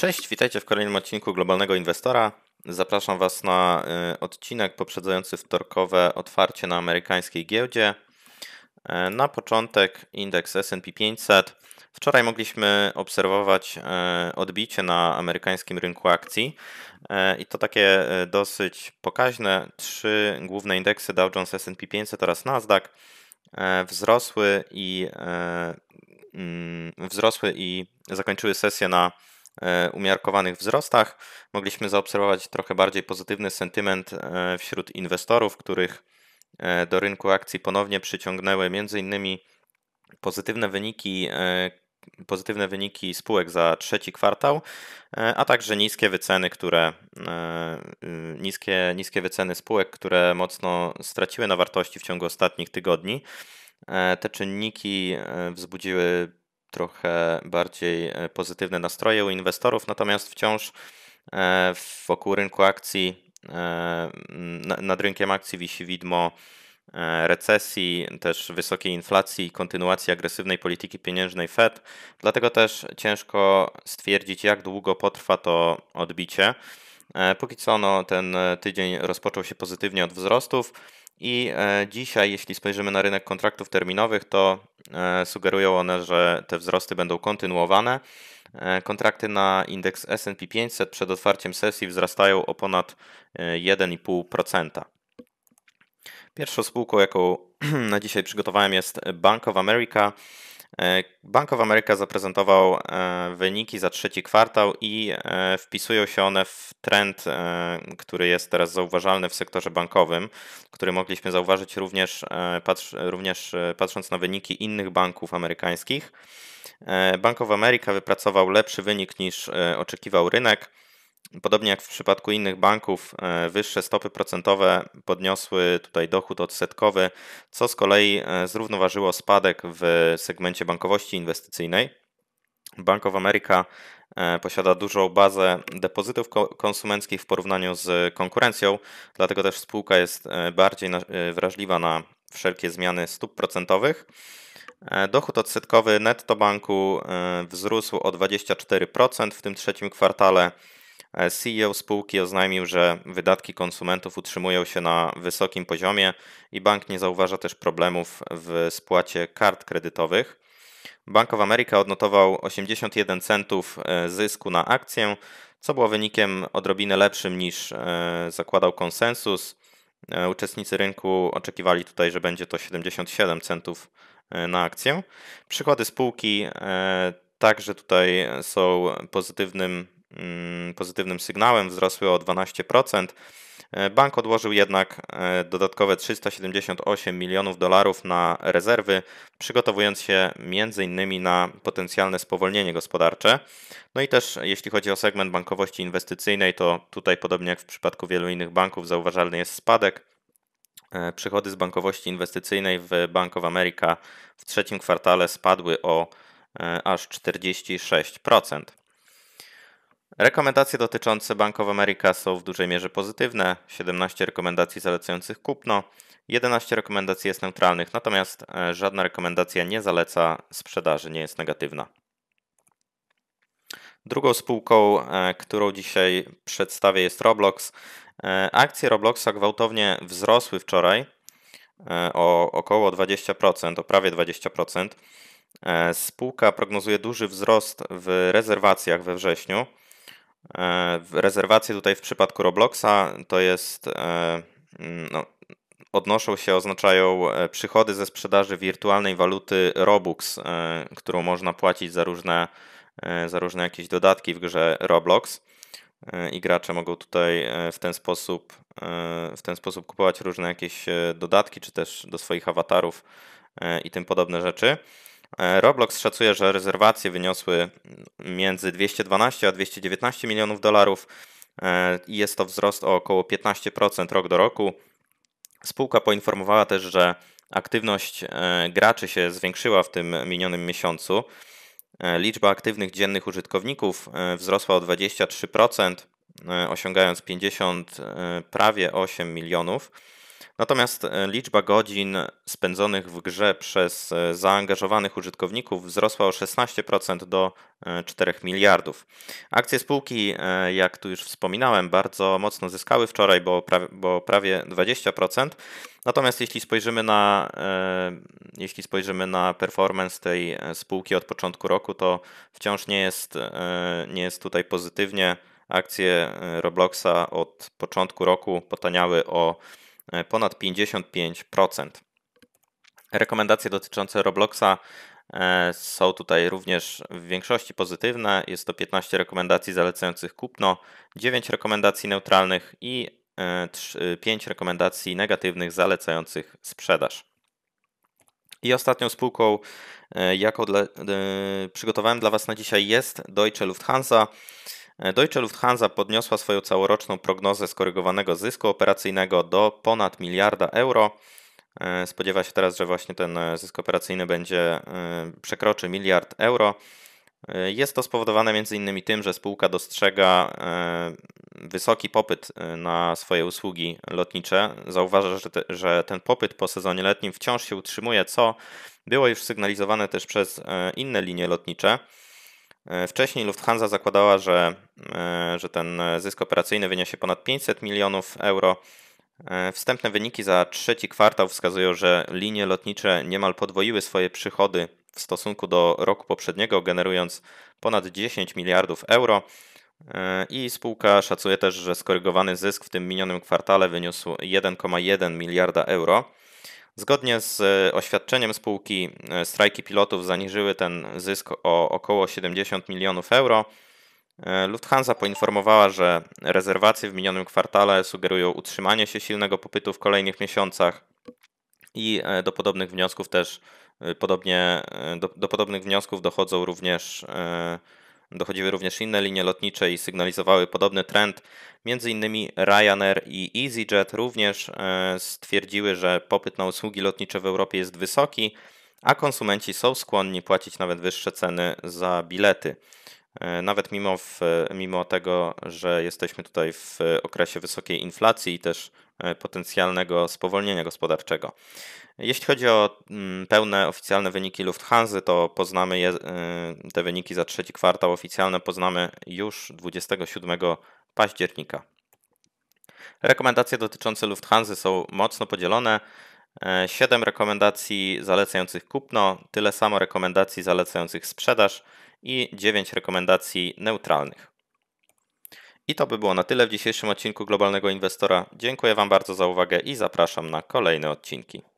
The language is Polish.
Cześć, witajcie w kolejnym odcinku Globalnego Inwestora. Zapraszam Was na y, odcinek poprzedzający wtorkowe otwarcie na amerykańskiej giełdzie. Y, na początek indeks SP 500. Wczoraj mogliśmy obserwować y, odbicie na amerykańskim rynku akcji i to takie dosyć pokaźne. Trzy główne indeksy Dow Jones, SP 500 oraz Nasdaq wzrosły i mm, wzrosły i zakończyły sesję na E, umiarkowanych wzrostach, mogliśmy zaobserwować trochę bardziej pozytywny sentyment e, wśród inwestorów, których e, do rynku akcji ponownie przyciągnęły m.in. pozytywne wyniki pozytywne wyniki spółek za trzeci kwartał, a także niskie wyceny, które y, niskie, niskie wyceny spółek, które mocno straciły na wartości w ciągu ostatnich tygodni. Te czynniki wzbudziły trochę bardziej e, pozytywne nastroje u inwestorów, natomiast wciąż e, wokół rynku akcji, e, nad rynkiem akcji wisi widmo recesji, też wysokiej inflacji i kontynuacji agresywnej polityki pieniężnej Fed. Dlatego też ciężko stwierdzić, jak długo potrwa to odbicie. Póki co no, ten tydzień rozpoczął się pozytywnie od wzrostów i dzisiaj, jeśli spojrzymy na rynek kontraktów terminowych, to E, sugerują one, że te wzrosty będą kontynuowane. E, kontrakty na indeks SP 500 przed otwarciem sesji wzrastają o ponad 1,5%. E, Pierwszą spółką, jaką na dzisiaj przygotowałem, jest Bank of America. E, Bank of America zaprezentował e, wyniki za trzeci kwartał i e, wpisują się one w trend, który jest teraz zauważalny w sektorze bankowym, który mogliśmy zauważyć również, patrz, również patrząc na wyniki innych banków amerykańskich. Bank of America wypracował lepszy wynik niż oczekiwał rynek. Podobnie jak w przypadku innych banków, e, wyższe stopy procentowe podniosły tutaj dochód odsetkowy, co z kolei e, zrównoważyło spadek w segmencie bankowości inwestycyjnej. Bank of America e, posiada dużą bazę depozytów konsumenckich w porównaniu z konkurencją, dlatego też spółka jest bardziej wrażliwa na wszelkie zmiany stóp procentowych. Dochód odsetkowy netto banku wzrósł o 24% w tym trzecim kwartale E, CEO spółki oznajmił, że wydatki konsumentów utrzymują się na wysokim poziomie i bank nie zauważa też problemów w spłacie kart kredytowych. Bank of America odnotował 81 centów e, zysku na akcję, co było wynikiem odrobinę lepszym niż e, zakładał konsensus. Uczestnicy rynku oczekiwali tutaj, że będzie to 77 centów na akcję. Przykłady spółki także tutaj są pozytywnym Mm, pozytywnym sygnałem, wzrosły o 12%. E, bank odłożył jednak e, dodatkowe 378 milionów dolarów na rezerwy, przygotowując się m.in. na potencjalne spowolnienie gospodarcze. No i też jeśli chodzi o segment bankowości inwestycyjnej, to tutaj podobnie jak w przypadku wielu innych banków zauważalny jest spadek. E, przychody z bankowości inwestycyjnej w Bank of America w trzecim kwartale spadły o aż 46%. Rekomendacje dotyczące Bank of America są w dużej mierze pozytywne. 17 rekomendacji zalecających kupno, 11 rekomendacji jest neutralnych, natomiast e, żadna rekomendacja nie zaleca sprzedaży, nie jest negatywna. Drugą spółką, e, którą dzisiaj przedstawię, jest Roblox. E, akcje Robloxa gwałtownie wzrosły wczoraj o około 20%, o prawie 20%. Spółka prognozuje duży wzrost w rezerwacjach we wrześniu. E, Rezerwacje tutaj w przypadku Robloxa to jest, e, mm, no, odnoszą się, oznaczają e, przychody ze sprzedaży wirtualnej waluty Robux, którą można płacić za różne, za różne jakieś dodatki w grze Roblox. I gracze mogą tutaj w ten sposób, w ten sposób kupować różne jakieś dodatki, czy też do swoich awatarów i tym podobne rzeczy. E, Roblox szacuje, że rezerwacje wyniosły między 212 a 219 milionów dolarów e, i jest to wzrost o około 15% rok do roku. Spółka poinformowała też, że aktywność e, graczy się zwiększyła w tym minionym miesiącu. Liczba aktywnych dziennych użytkowników wzrosła o 23%, osiągając 50 prawie 8 milionów. Natomiast e, liczba godzin spędzonych w grze przez e, zaangażowanych użytkowników wzrosła o 16% do 4 e, miliardów. Akcje spółki, jak tu już wspominałem, bardzo mocno zyskały wczoraj, bo, prawie, 20%. Natomiast jeśli spojrzymy, na, jeśli spojrzymy na performance tej spółki od początku roku, to wciąż nie jest, nie jest tutaj pozytywnie. Akcje Robloxa od początku roku potaniały o E, ponad 55%. Rekomendacje dotyczące Robloxa e, są tutaj również w większości pozytywne. Jest to 15 rekomendacji zalecających kupno, 9 rekomendacji neutralnych i 5 e, rekomendacji negatywnych zalecających sprzedaż. I ostatnią spółką, jaką dla, przygotowałem dla Was na dzisiaj, jest Deutsche Lufthansa. Deutsche Lufthansa podniosła swoją całoroczną prognozę skorygowanego zysku operacyjnego do ponad miliarda euro. E, spodziewa się teraz, że właśnie ten e, zysk operacyjny będzie e, przekroczy miliard euro. Jest to spowodowane m.in. tym, że spółka dostrzega wysoki popyt na swoje usługi lotnicze. Zauważa, że, te, że ten popyt po sezonie letnim wciąż się utrzymuje, co było już sygnalizowane też przez inne linie lotnicze. E, wcześniej Lufthansa zakładała, że, e, że ten zysk operacyjny wyniesie ponad 500 milionów euro. E, wstępne wyniki za trzeci kwartał wskazują, że linie lotnicze niemal podwoiły swoje przychody w stosunku do roku poprzedniego, generując ponad 10 miliardów euro. I spółka szacuje też, że skorygowany zysk w tym minionym kwartale wyniósł 1,1 miliarda euro. Zgodnie z e, oświadczeniem spółki, e, strajki pilotów zaniżyły ten zysk o około 70 milionów euro. E, Lufthansa poinformowała, że rezerwacje w minionym kwartale sugerują utrzymanie się silnego popytu w kolejnych miesiącach i do podobnych wniosków też podobnie do, do podobnych wniosków dochodzą również Dochodziły również inne linie lotnicze i sygnalizowały podobny trend. Między innymi Ryanair i EasyJet również e, stwierdziły, że popyt na usługi lotnicze w Europie jest wysoki, a konsumenci są skłonni płacić nawet wyższe ceny za bilety. E, nawet mimo, w, mimo tego, że jesteśmy tutaj w e, okresie wysokiej inflacji i też E, potencjalnego spowolnienia gospodarczego. Jeśli chodzi o mm, pełne oficjalne wyniki Lufthansa, to poznamy je, e, te wyniki za trzeci kwartał oficjalne poznamy już 27 października. Rekomendacje dotyczące Lufthansa są mocno podzielone. 7 e, rekomendacji zalecających kupno, tyle samo rekomendacji zalecających sprzedaż i 9 rekomendacji neutralnych. I to by było na tyle w dzisiejszym odcinku Globalnego Inwestora. Dziękuję Wam bardzo za uwagę i zapraszam na kolejne odcinki.